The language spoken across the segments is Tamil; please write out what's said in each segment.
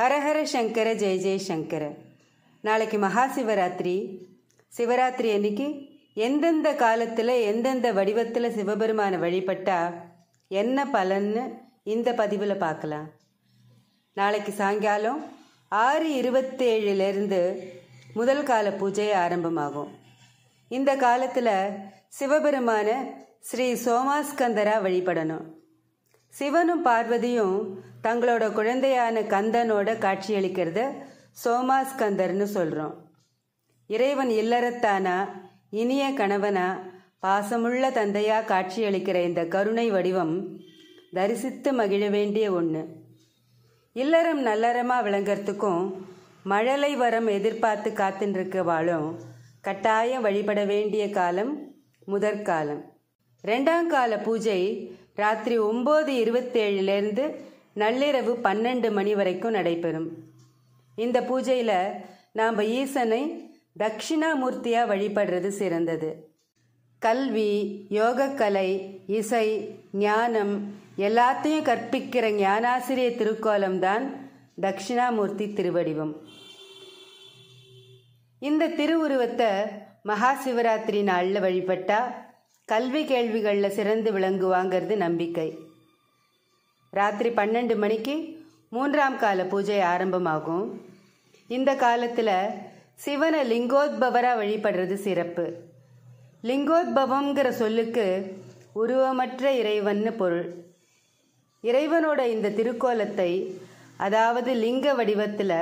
ஹரஹர சங்கர ஜெய ஜெயசங்கர நாளைக்கு மகா சிவராத்திரி சிவராத்திரி அன்னைக்கு எந்தெந்த காலத்தில் எந்தெந்த வடிவத்தில் சிவபெருமானை வழிபட்டால் என்ன பலன்னு இந்த பதிவில் பார்க்கலாம் நாளைக்கு சாயங்காலம் ஆறு இருபத்தேழுலேருந்து முதல் கால பூஜை ஆரம்பமாகும் இந்த காலத்தில் சிவபெருமானை ஸ்ரீ சோமாஸ்கந்தரா வழிபடணும் சிவனும் பார்வதியும் தங்களோட குழந்தையான கந்தனோட காட்சியளிக்கிறத சோமாஸ்கந்தர்னு சொல்கிறோம் இறைவன் இல்லறத்தானா இனிய கணவனா பாசமுள்ள தந்தையா காட்சியளிக்கிற இந்த கருணை வடிவம் தரிசித்து மகிழ வேண்டிய ஒன்று இல்லறம் நல்லறமாக விளங்கிறதுக்கும் மழலை வரம் எதிர்பார்த்து இருக்க வாழும் கட்டாயம் வழிபட வேண்டிய காலம் முதற்காலம் ரெண்டாம் கால பூஜை ராத்திரி ஒம்பது இருபத்தேழுலேருந்து நள்ளிரவு பன்னெண்டு மணி வரைக்கும் நடைபெறும் இந்த பூஜையில் நாம் ஈசனை தட்சிணாமூர்த்தியாக வழிபடுறது சிறந்தது கல்வி யோகக்கலை இசை ஞானம் எல்லாத்தையும் கற்பிக்கிற ஞானாசிரிய திருக்கோலம்தான் தட்சிணாமூர்த்தி திருவடிவம் இந்த திருவுருவத்தை மகா சிவராத்திரி நாளில் வழிபட்டால் கல்வி கேள்விகளில் சிறந்து விளங்குவாங்கிறது நம்பிக்கை ராத்திரி பன்னெண்டு மணிக்கு மூன்றாம் கால பூஜை ஆரம்பமாகும் இந்த காலத்தில் சிவனை லிங்கோத்பவராக வழிபடுறது சிறப்பு லிங்கோத்பவம்ங்கிற சொல்லுக்கு உருவமற்ற இறைவன்னு பொருள் இறைவனோட இந்த திருக்கோலத்தை அதாவது லிங்க வடிவத்தில்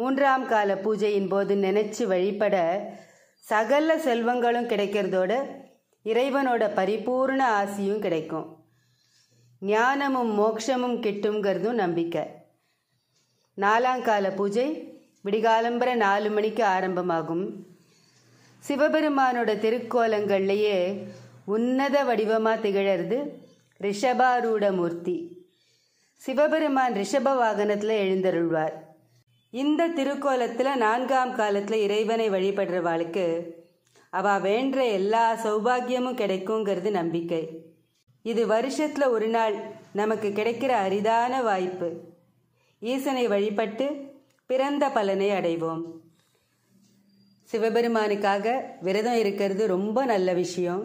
மூன்றாம் கால பூஜையின் போது நினைச்சு வழிபட சகல செல்வங்களும் கிடைக்கிறதோட இறைவனோட பரிபூர்ண ஆசியும் கிடைக்கும் ஞானமும் மோக்ஷமும் கிட்டுங்கிறதும் நம்பிக்கை நாலாங்கால பூஜை விடிகாலம்பர நாலு மணிக்கு ஆரம்பமாகும் சிவபெருமானோட திருக்கோலங்கள்லேயே உன்னத வடிவமாக திகழறது ரிஷபாரூட மூர்த்தி சிவபெருமான் ரிஷப வாகனத்தில் எழுந்தருள்வார் இந்த திருக்கோலத்தில் நான்காம் காலத்தில் இறைவனை வழிபடுறவாளுக்கு அவள் வேண்ட எல்லா சௌபாகியமும் கிடைக்குங்கிறது நம்பிக்கை இது வருஷத்தில் ஒரு நாள் நமக்கு கிடைக்கிற அரிதான வாய்ப்பு ஈசனை வழிபட்டு பிறந்த பலனை அடைவோம் சிவபெருமானுக்காக விரதம் இருக்கிறது ரொம்ப நல்ல விஷயம்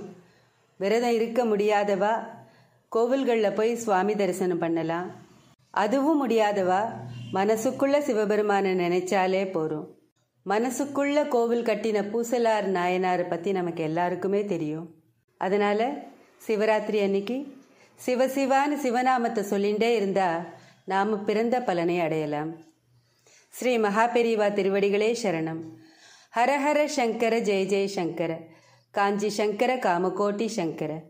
விரதம் இருக்க முடியாதவா கோவில்களில் போய் சுவாமி தரிசனம் பண்ணலாம் அதுவும் முடியாதவா மனசுக்குள்ளே சிவபெருமானை நினைச்சாலே போறோம் மனசுக்குள்ள கோவில் கட்டின பூசலார் நாயனார் பற்றி நமக்கு எல்லாருக்குமே தெரியும் அதனால் சிவராத்திரி அன்னைக்கு சிவசிவான்னு சிவநாமத்தை சொல்லிண்டே இருந்தால் நாம் பிறந்த பலனை அடையலாம் ஸ்ரீ மகாபெரிவா திருவடிகளே சரணம் ஹரஹர சங்கர ஜெய ஜெய சங்கர காஞ்சி சங்கர காமகோட்டி சங்கர